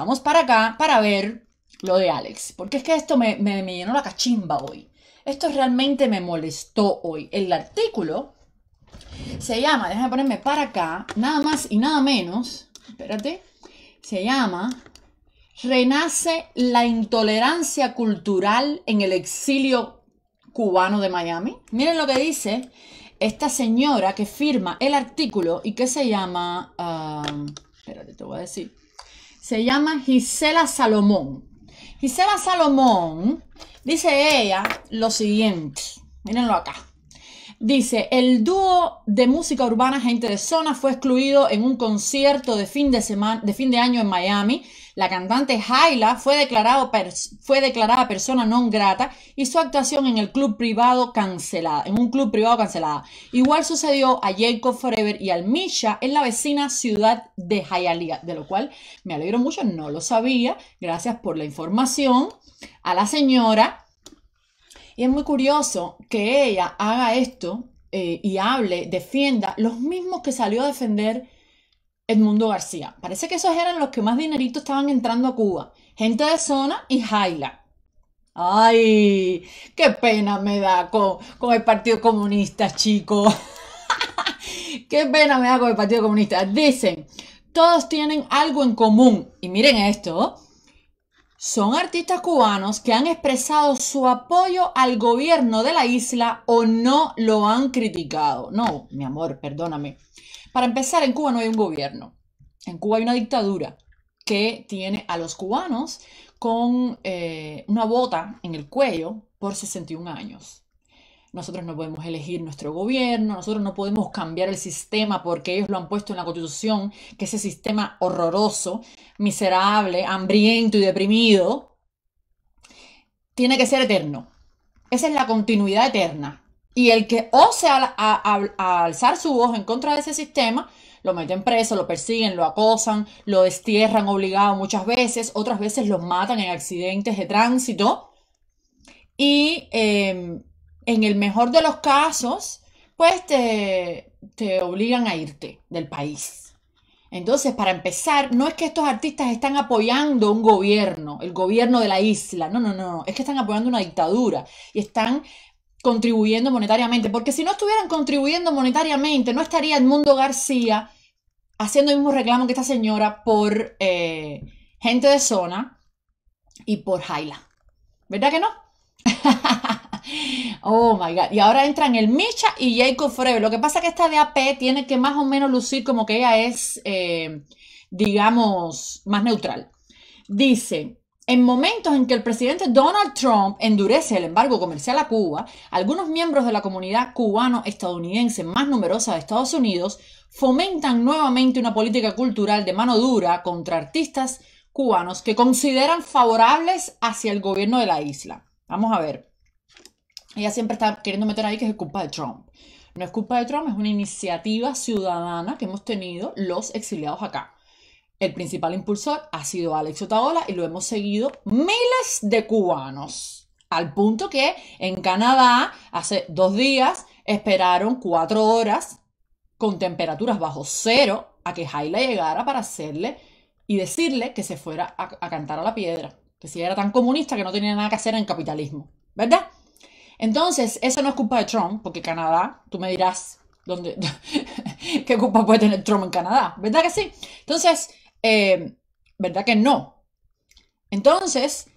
Vamos para acá para ver lo de Alex, porque es que esto me, me, llenó la cachimba hoy. Esto realmente me molestó hoy. El artículo se llama, déjame ponerme para acá, nada más y nada menos, espérate, se llama Renace la intolerancia cultural en el exilio cubano de Miami. Miren lo que dice esta señora que firma el artículo y que se llama, ah, espérate, te voy a decir se llama Gisela Salomón. Gisela Salomón dice ella lo siguiente, mírenlo acá. Dice, el dúo de música urbana Gente de Zona fue excluido en un concierto de fin de, semana, de fin de año en Miami la cantante Jaila fue, fue declarada persona no grata y su actuación en el club privado cancelada, en un club privado cancelada. Igual sucedió a Jacob Forever y al Misha en la vecina ciudad de Hialeah, de lo cual me alegro mucho, no lo sabía. Gracias por la información a la señora. Y es muy curioso que ella haga esto eh, y hable, defienda los mismos que salió a defender Edmundo García. Parece que esos eran los que más dinerito estaban entrando a Cuba. Gente de zona y Jaila. Ay, qué pena me da con, con el Partido Comunista, chicos. qué pena me da con el Partido Comunista. Dicen, todos tienen algo en común. Y miren esto, son artistas cubanos que han expresado su apoyo al gobierno de la isla o no lo han criticado. No, mi amor, perdóname. Para empezar, en Cuba no hay un gobierno. En Cuba hay una dictadura que tiene a los cubanos con eh, una bota en el cuello por 61 años. Nosotros no podemos elegir nuestro gobierno, nosotros no podemos cambiar el sistema porque ellos lo han puesto en la constitución, que ese sistema horroroso, miserable, hambriento y deprimido, tiene que ser eterno. Esa es la continuidad eterna. Y el que ose alzar su voz en contra de ese sistema, lo meten preso, lo persiguen, lo acosan, lo destierran obligado muchas veces, otras veces lo matan en accidentes de tránsito. Y em, en el mejor de los casos, pues te, te obligan a irte del país. Entonces, para empezar, no es que estos artistas están apoyando un gobierno, el gobierno de la isla, no, no, no, es que están apoyando una dictadura y están contribuyendo monetariamente, porque si no estuvieran contribuyendo monetariamente, no estaría Edmundo García haciendo el mismo reclamo que esta señora por eh, gente de zona y por Jaila. ¿Verdad que no? Oh my God. Y ahora entran el Micha y Jacob Forever. Lo que pasa es que esta de AP tiene que más o menos lucir como que ella es, eh, digamos, más neutral. Dice. En momentos en que el presidente Donald Trump endurece el embargo comercial a Cuba, algunos miembros de la comunidad cubano-estadounidense más numerosa de Estados Unidos fomentan nuevamente una política cultural de mano dura contra artistas cubanos que consideran favorables hacia el gobierno de la isla. Vamos a ver ella siempre está queriendo meter ahí que es culpa de Trump. No es culpa de Trump, es una iniciativa ciudadana que hemos tenido los exiliados acá. El principal impulsor ha sido Alex Otaola y lo hemos seguido miles de cubanos. Al punto que en Canadá hace dos días esperaron cuatro horas con temperaturas bajo cero a que Jaila llegara para hacerle y decirle que se fuera a, a cantar a la piedra. Que si era tan comunista que no tenía nada que hacer en capitalismo. ¿Verdad? Entonces, eso no es culpa de Trump, porque Canadá, tú me dirás, ¿dónde, ¿qué culpa puede tener Trump en Canadá? ¿Verdad que sí? Entonces, eh, ¿verdad que no? Entonces,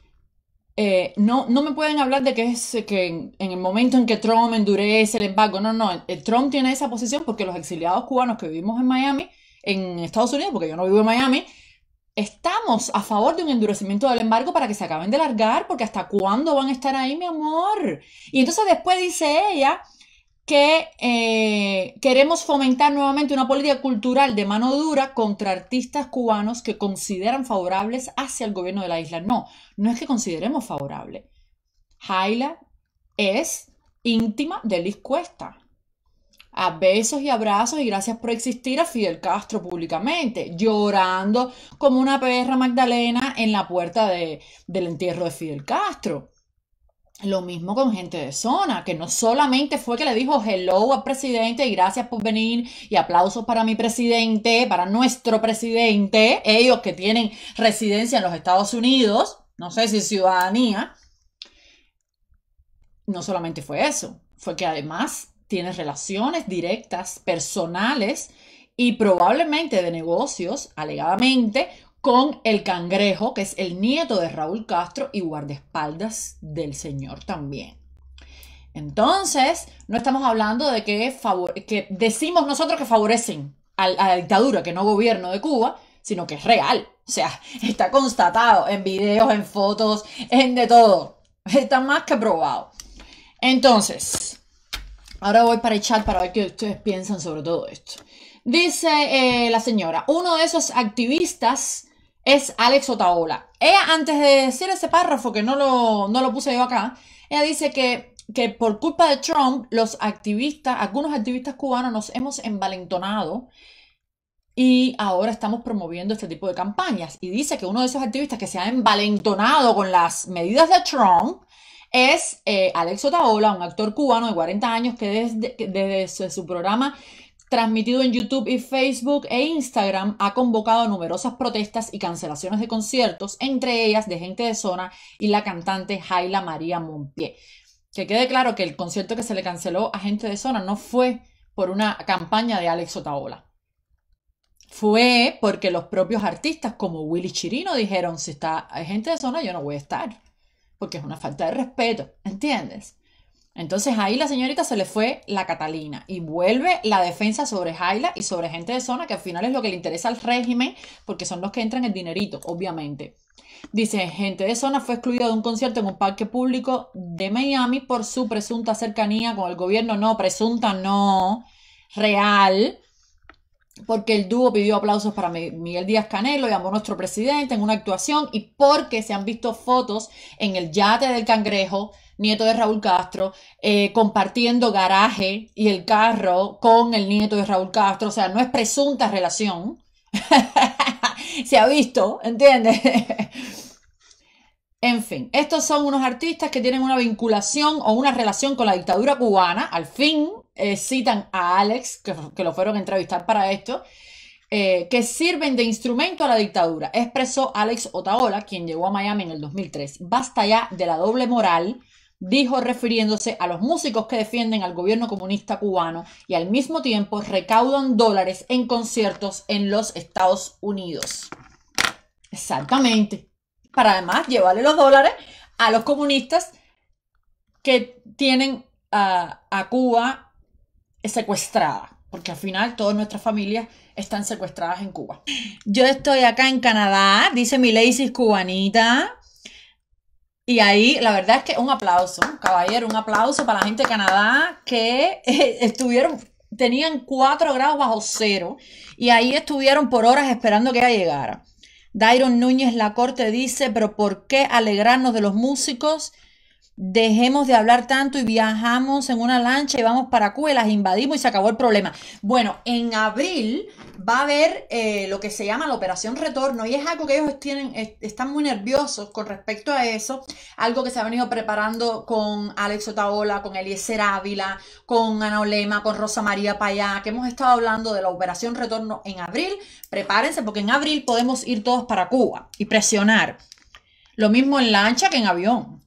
eh, no, no me pueden hablar de que que en, el momento en que Trump endurece el embargo, no, no, el Trump tiene esa posición porque los exiliados cubanos que vivimos en Miami, en Estados Unidos, porque yo no vivo en Miami, Estamos a favor de un endurecimiento del embargo para que se acaben de largar, porque hasta cuándo van a estar ahí, mi amor. Y entonces después dice ella que eh, queremos fomentar nuevamente una política cultural de mano dura contra artistas cubanos que consideran favorables hacia el gobierno de la isla. No, no es que consideremos favorable. Jaila es íntima de Liz Cuesta a besos y abrazos y gracias por existir a Fidel Castro públicamente, llorando como una perra Magdalena en la puerta del entierro de Fidel Castro. Lo mismo con gente de zona, que no solamente fue que le dijo hello al presidente y gracias por venir y aplausos para mi presidente, para nuestro presidente, ellos que tienen residencia en los Estados Unidos, no sé si ciudadanía, no solamente fue eso, fue que además tiene relaciones directas, personales y probablemente de negocios, alegadamente, con el cangrejo, que es el nieto de Raúl Castro y guardaespaldas del señor también. Entonces, no estamos hablando de que, que decimos nosotros que favorecen a, a la dictadura, que no gobierno de Cuba, sino que es real. O sea, está constatado en videos, en fotos, en de todo. Está más que probado. Entonces, Ahora voy para el chat para ver qué ustedes piensan sobre todo esto. Dice eh, la señora, uno de esos activistas es Alex Otaola. Ella, antes de decir ese párrafo, que no lo, no lo puse yo acá, ella dice que, que por culpa de Trump, los activistas, algunos activistas cubanos nos hemos envalentonado y ahora estamos promoviendo este tipo de campañas. Y dice que uno de esos activistas que se ha envalentonado con las medidas de Trump es eh, Alex Otaola, un actor cubano de 40 años que desde, desde su programa transmitido en YouTube y Facebook e Instagram, ha convocado numerosas protestas y cancelaciones de conciertos, entre ellas de gente de zona y la cantante Jaila María Monpié. Que quede claro que el concierto que se le canceló a gente de zona no fue por una campaña de Alex Otaola. Fue porque los propios artistas como Willy Chirino dijeron, si está gente de zona, yo no voy a estar porque es una falta de respeto, ¿entiendes? Entonces ahí la señorita se le fue la Catalina y vuelve la defensa sobre Jaila y sobre gente de zona, que al final es lo que le interesa al régimen, porque son los que entran el dinerito, obviamente. Dice, gente de zona fue excluida de un concierto en un parque público de Miami por su presunta cercanía con el gobierno. No, presunta no, real porque el dúo pidió aplausos para Miguel Díaz Canelo y a nuestro presidente en una actuación y porque se han visto fotos en el yate del cangrejo, nieto de Raúl Castro, eh, compartiendo garaje y el carro con el nieto de Raúl Castro, o sea, no es presunta relación, se ha visto, ¿entiendes? En fin, estos son unos artistas que tienen una vinculación o una relación con la dictadura cubana, al fin, eh, citan a Alex, que, lo fueron a entrevistar para esto, eh, que sirven de instrumento a la dictadura, expresó Alex Otaola, quien llegó a Miami en el 2003. Basta ya de la doble moral, dijo refiriéndose a los músicos que defienden al gobierno comunista cubano y al mismo tiempo recaudan dólares en conciertos en los Estados Unidos. Exactamente. Para además llevarle los dólares a los comunistas que tienen a, a Cuba secuestrada, porque al final todas nuestras familias están secuestradas en Cuba. Yo estoy acá en Canadá, dice mi Lacey cubanita. Y ahí, la verdad es que un aplauso, caballero, un aplauso para la gente de Canadá que eh, estuvieron, tenían 4 grados bajo cero y ahí estuvieron por horas esperando que ella llegara. Dairon Núñez la corte dice, pero ¿por qué alegrarnos de los músicos dejemos de hablar tanto y viajamos en una lancha y vamos para Cuba y las invadimos y se acabó el problema. Bueno, en abril va a haber eh, lo que se llama la operación retorno y es algo que ellos están muy nerviosos con respecto a eso, algo que se ha venido preparando con Alex Otaola, con Eliezer Ávila, con Ana Olema, con Rosa María Payá, que hemos estado hablando de la operación retorno en abril. Prepárense porque en abril podemos ir todos para Cuba y presionar. Lo mismo en lancha que en avión.